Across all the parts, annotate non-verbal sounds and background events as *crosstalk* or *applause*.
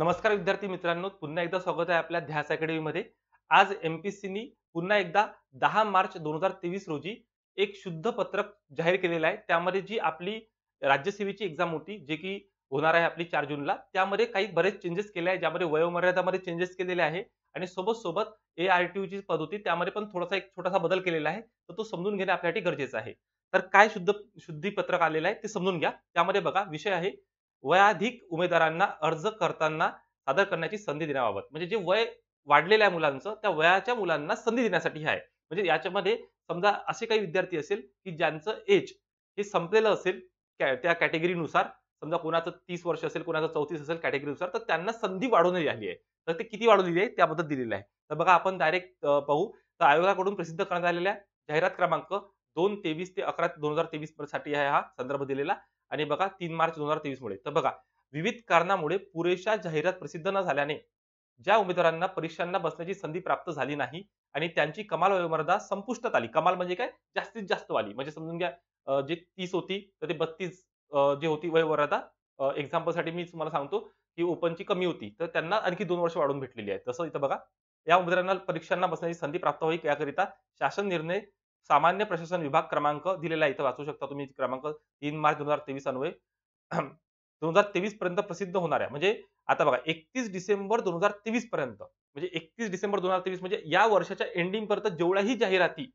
नमस्कार विद्यार्थी मित्रांनो पुन्हा एकदा स्वागत आहे आपल्या ध्यास अकॅडमीमध्ये आज सीनी पुन्हा एकदा दहा मार्च दोन हजार तेवीस रोजी एक शुद्ध पत्रक जाहीर केलेलं आहे त्यामध्ये जी आपली राज्यसेवेची एक्झाम होती जे की होणार आहे आपली चार ला त्यामध्ये काही बरेच चेंजेस केले आहे ज्यामध्ये वयोमर्यादामध्ये चेंजेस केलेले आहे आणि सोबत सोबत ए आर टी ची पद होती त्यामध्ये पण थोडासा एक छोटासा बदल केलेला आहे तर तो समजून घेणे आपल्यासाठी गरजेचं आहे तर काय शुद्ध शुद्धी पत्रक आलेलं आहे ते समजून घ्या त्यामध्ये बघा विषय आहे वयाधिक उमेदवारांना अर्ज करताना सादर करण्याची संधी देण्याबाबत म्हणजे जे वय वाढलेल्या मुलांचं त्या वयाच्या मुलांना संधी देण्यासाठी आहे म्हणजे याच्यामध्ये समजा असे काही विद्यार्थी असेल की ज्यांचं एज हे संपलेलं असेल त्या कॅटेगरीनुसार समजा कोणाचं तीस वर्ष असेल कोणाचं चौतीस असेल कॅटेगरीनुसार तर त्यांना संधी वाढवून आली आहे तर ते किती वाढवलेली आहे त्याबद्दल दिलेलं आहे तर बघा आपण डायरेक्ट पाहू तर आयोगाकडून प्रसिद्ध करण्यात आलेल्या जाहिरात क्रमांक दोन तेवीस ते अकरा दोन हजार तेवीस साठी आहे हा संदर्भ दिलेला आणि बघा तीन मार्च दोन हजार तेवीस मुळे तर बघा विविध कारणामुळे पुरेशा जाहिरात प्रसिद्ध न झाल्याने ज्या उमेदवारांना परीक्षांना बसण्याची संधी प्राप्त झाली नाही आणि त्यांची कमाल वयोमर्यादा संपुष्टात आली कमाल म्हणजे काय जास्तीत जास्त आली म्हणजे समजून घ्या जे तीस होती तर ते बत्तीस जे होती वयोमर्यादा एक्झाम्पलसाठी मी तुम्हाला सांगतो की ओपनची कमी होती तर त्यांना आणखी दोन वर्ष वाढवून भेटलेली आहे तसं इथं बघा या उमेदवारांना परीक्षांना बसण्याची संधी प्राप्त होईल याकरिता शासन निर्णय सामान्य प्रशासन विभाग क्रमांक दिलेला आहे इथं वाचू शकता तुम्ही क्रमांक तीन मार्च दोन हजार तेवीस अन्वये दोन हजार तेवीस पर्यंत प्रसिद्ध होणार आहे म्हणजे आता बघा एकतीस डिसेंबर दोन हजार तेवीस पर्यंत म्हणजे एकतीस डिसेंबर दोन हजार तेवीस म्हणजे या वर्षाच्या एंडिंग पर्यंत जेवढ्याही जाहिराती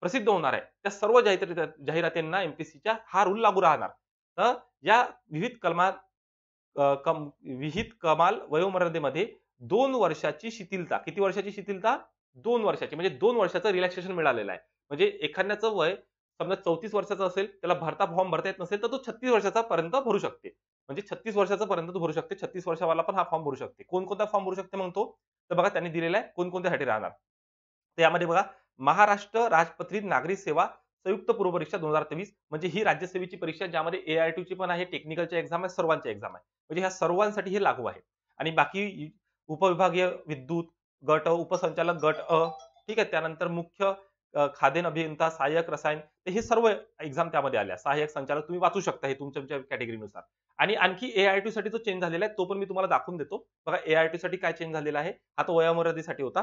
प्रसिद्ध होणार आहे त्या सर्व जाहिरा जाहिरातींना एमपीसीच्या हा रूल लागू राहणार तर या विहित कलमात कम विहित कमाल वयोमर्यादेमध्ये दोन वर्षाची शिथिलता किती वर्षाची शिथिलता दोन वर्षाची म्हणजे दोन वर्षाचं रिलॅक्सेशन मिळालेलं आहे म्हणजे एखाद्याचं वय समजा चौतीस वर्षाचं असेल त्याला भरता फॉर्म भरता येत नसेल तर तो छत्तीस वर्षाचा पर्यंत भरू शकते म्हणजे छत्तीस वर्षाचा पर्यंत तो भरू शकते छत्तीस वर्षावाला पण हा फॉर्म भरू शकते कोणकोणता फॉर्म भरू शकते म्हणतो तर बघा त्यांनी दिलेला आहे कोणकोणत्यासाठी राहणार तर यामध्ये बघा महाराष्ट्र राजपत्रित नागरिक सेवा संयुक्त पूर्व परीक्षा दोन हजार तेवीस म्हणजे ही राज्यसेवेची परीक्षा ज्यामध्ये ए आय ची पण आहे टेक्निकलच्या एक्झाम आहे सर्वांच्या एक्झाम आहे म्हणजे ह्या सर्वांसाठी हे लागू आहे आणि बाकी उपविभागीय विद्युत गट उपसंचालक गट अ ठीक आहे त्यानंतर मुख्य खादेन अभियंता सहाय्यक रसायन ते हे सर्व एक्झाम त्यामध्ये आल्या सहाय्यक संचालक तुम्ही वाचू शकता हे तुमच्या कॅटेगरीनुसार आणि आणखी एआयटी साठी जो चेंज झालेला आहे तो पण मी तुम्हाला दाखवून देतो बघा एआयटी साठी काय चेंज झालेला आहे हा तो वयामर्यादेसाठी होता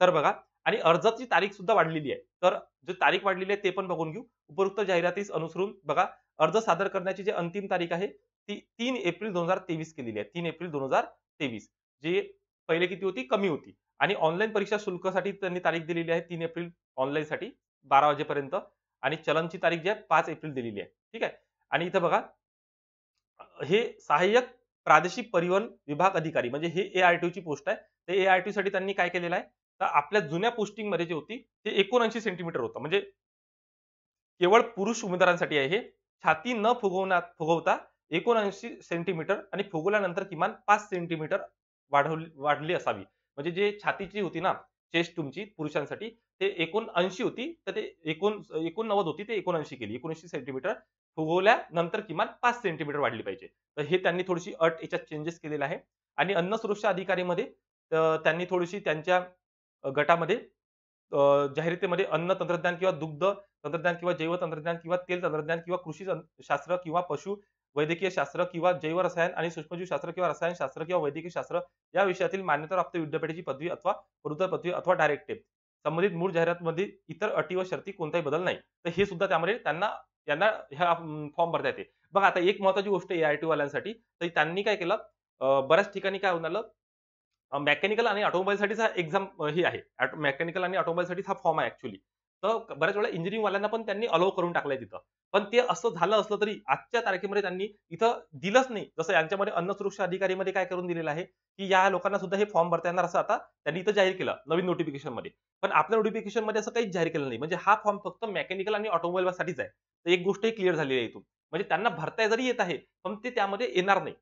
तर बघा आणि अर्जाची तारीख सुद्धा वाढलेली आहे तर जी तारीख वाढलेली आहे ते पण बघून घेऊ उपरोक्त जाहिरातीस अनुसरून बघा अर्ज सादर करण्याची जी अंतिम तारीख आहे ती तीन एप्रिल दोन हजार तेवीस केलेली आहे तीन एप्रिल दोन हजार तेवीस जी पहिले किती होती कमी होती आणि ऑनलाईन परीक्षा शुल्कासाठी त्यांनी तारीख दिलेली आहे तीन एप्रिल साठी बारा वाजेपर्यंत आणि चलनची तारीख जी आहे पाच एप्रिल दिलेली आहे ठीक आहे आणि इथं बघा हे सहाय्यक प्रादेशिक परिवहन विभाग अधिकारी म्हणजे हे ए आर ची पोस्ट आहे ते ए टी साठी त्यांनी काय केलेलं आहे तर आपल्या जुन्या पोस्टिंग मध्ये जे होती ते एकोणऐंशी सेंटीमीटर होतं म्हणजे केवळ पुरुष उमेदवारांसाठी आहे हे छाती न फुगवण्या फुगवता एकोणऐंशी सेंटीमीटर आणि फुगवल्यानंतर किमान पाच सेंटीमीटर वाढवली वाढली असावी म्हणजे जे छातीची होती ना चेस्ट तुमची पुरुषांसाठी ते एकोणऐंशी होती तर ते एकोण एकोणनव्वद होती ते एकोणऐंशी केली एकोणऐंशी सेंटीमीटर फुगवल्यानंतर किमान पाच सेंटीमीटर वाढली पाहिजे तर हे त्यांनी थोडीशी अट याच्यात चेंजेस केलेला आहे आणि अन्न सुरक्षा अधिकारीमध्ये त्यांनी थोडीशी त्यांच्या गटामध्ये जाहिरातीमध्ये अन्न तंत्रज्ञान किंवा दुग्ध तंत्रज्ञान किंवा जैव तंत्रज्ञान किंवा तेल तंत्रज्ञान किंवा कृषी शास्त्र किंवा पशु वैद्यकीय शास्त्र किंवा जैव रसायन आणि सूक्ष्मजीव शास्त्र किंवा रसायन शास्त्र किंवा वैद्यकीय शास्त्र या विषयातील मान्यताप्राप्त विद्यापीठाची पदवी अथवा पदव्युत्तर पदवी अथवा डायरेक्टिव्ह संबंधित मूळ जाहिरात जाहिरातमध्ये इतर अटी व शर्ती कोणताही बदल नाही तर हे सुद्धा त्यामध्ये त्यांना त्यांना ह्या फॉर्म भरता येते बघा आता एक महत्वाची गोष्ट आहे आय टी वाल्यांसाठी तर त्यांनी काय केलं बऱ्याच ठिकाणी काय होणार मेकॅनिकल आणि ऑटोमोबाईल हा एक्झाम ही आहे मेकॅनिकल आणि ऑटोमोबाईल हा फॉर्म आहे ऍक्च्युली तर बऱ्याच वेळा वाल्यांना पण त्यांनी अलाव करून टाकलाय तिथं पण ते असं झालं असलं तरी आजच्या तारखेमध्ये त्यांनी इथं दिलंच नाही जसं यांच्यामध्ये अन्न सुरक्षा मध्ये काय करून दिलेलं आहे की या लोकांना सुद्धा हे फॉर्म भरता येणार असं आता त्यांनी इथं जाहीर केलं नवीन नोटिफिकेशन मध्ये पण आपल्या नोटिफिकेशन मध्ये असं काहीच जाहीर केलं नाही म्हणजे हा फॉर्म फक्त मेकॅनिकल आणि ऑटोमोबाईल साठीच आहे तर एक गोष्ट क्लिअर झालेली आहे इथून म्हणजे त्यांना भरता जरी येत आहे पण ते त्यामध्ये येणार नाही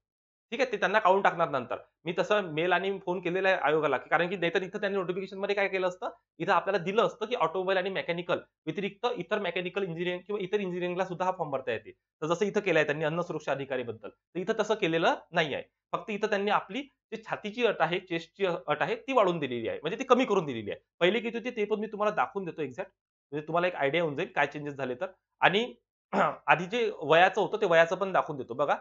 ठीक आहे ते त्यांना काढून टाकणार नंतर मी तसं मेल आणि फोन केलेला आहे आयोगाला कारण की नाहीतर इथं त्यांनी नोटिफिकेशन मध्ये काय केलं असतं इथं आपल्याला दिलं असतं की ऑटोमोबाईल आणि मेकॅनिकल व्यतिरिक्त इतर मेकॅनिकल इंजिनिअरिंग किंवा इतर इंजिनिअरिंगला सुद्धा हा फॉर्म भरता येते तर जसं इथं केलंय त्यांनी अन्न सुरक्षा अधिकारी बद्दल तर इथं तसं केलेलं नाही आहे फक्त इथं त्यांनी आपली जी छातीची अट आहे चेस्टची अट आहे ती वाढून दिलेली आहे म्हणजे ती कमी करून दिलेली आहे पहिले किती होती ते पण मी तुम्हाला दाखवून देतो एक्झॅक्ट म्हणजे तुम्हाला एक आयडिया होऊन जाईल काय चेंजेस झाले तर आणि *clears throat* आधी जे वयाचं होतं ते वयाचं पण दाखवून देतो बघा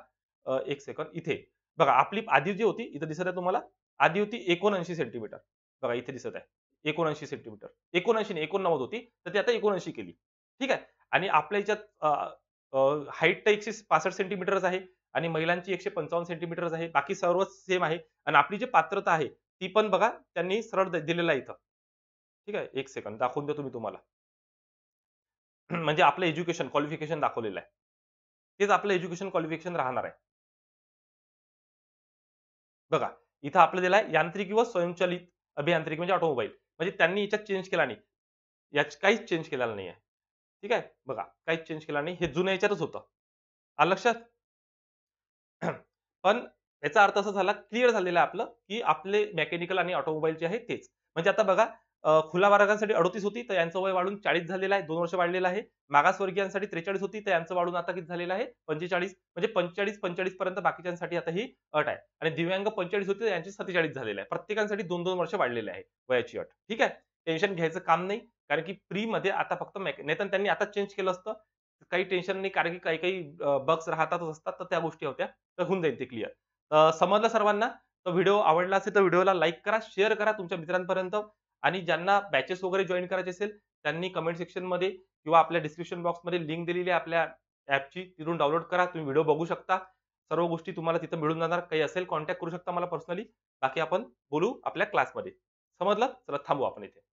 एक सेकंड इथे बघा आपली आधी जी होती इथं दिसत आहे तुम्हाला आधी होती एकोणऐंशी सेंटीमीटर बघा इथे दिसत आहे एकोणऐंशी सेंटीमीटर एकोणऐंशी एकोणनव्वद होती तर ती आता एकोणऐंशी केली ठीक आहे आणि आपल्या याच्यात हाईट तर एकशे पासष्ट सेंटीमीटर आहे आणि महिलांची एकशे पंचावन्न सेंटीमीटर आहे बाकी सर्व सेम आहे आणि आपली जी पात्रता आहे ती पण बघा त्यांनी सरळ दिलेला इथं ठीक आहे एक सेकंद दाखवून देतो मी तुम्हाला *clears throat* म्हणजे आपलं एज्युकेशन क्वालिफिकेशन दाखवलेलं आहे तेच आपलं एज्युकेशन क्वालिफिकेशन राहणार आहे बघा इथं आपलं दिलाय यांत्रिक व स्वयंचलित अभियांत्रिकी म्हणजे ऑटोमोबाईल म्हणजे त्यांनी याच्यात चेंज केला नाही याच काहीच चेंज केलेला नाही आहे ठीक आहे बघा काहीच चेंज केला नाही हे जुन्या याच्यातच होतं आ लक्षात पण याचा अर्थ असा झाला क्लिअर झालेला आपलं की आपले मेकॅनिकल आणि ऑटोमोबाईल जे आहे तेच म्हणजे आता बघा खुला वर्गांसाठी अडतीस होती तर यांचं वय वाढून चाळीस झालेलं आहे दोन वर्ष वाढलेलं आहे मागासवर्गीयांसाठी त्रेचाळीस होती तर यांचं वाढून आता किती झालेलं आहे पंचेचाळीस म्हणजे पंचेचाळीस पंचेचाळीस पर्यंत बाकीच्यांसाठी आता ही अट आहे आणि दिव्यांग पंचेचाळीस होती तर यांची सत्तेचाळीस झालेलं आहे प्रत्येकांसाठी दोन दोन वर्ष वाढलेले आहे वयाची अट ठीक आहे टेन्शन घ्यायचं काम नाही कारण की प्री मध्ये आता फक्त नेतन त्यांनी आता चेंज केलं असतं काही टेन्शन नाही कारण की काही काही बग्स राहतातच असतात तर त्या गोष्टी होत्या तर होऊन जाईल ते क्लिअर समजलं सर्वांना तर व्हिडिओ आवडला असेल तर व्हिडिओला लाईक करा शेअर करा तुमच्या मित्रांपर्यंत आणि ज्यांना बॅचेस वगैरे जॉईन करायचे असेल त्यांनी कमेंट सेक्शनमध्ये किंवा आपल्या डिस्क्रिप्शन बॉक्समध्ये लिंक दिलेली आहे आपल्या ऍपची तिथून डाउनलोड करा तुम्ही व्हिडिओ बघू शकता सर्व गोष्टी तुम्हाला तिथं मिळून जाणार काही असेल कॉन्टॅक्ट करू शकता मला पर्सनली बाकी आपण बोलू आपल्या क्लासमध्ये समजलं चला थांबू आपण इथे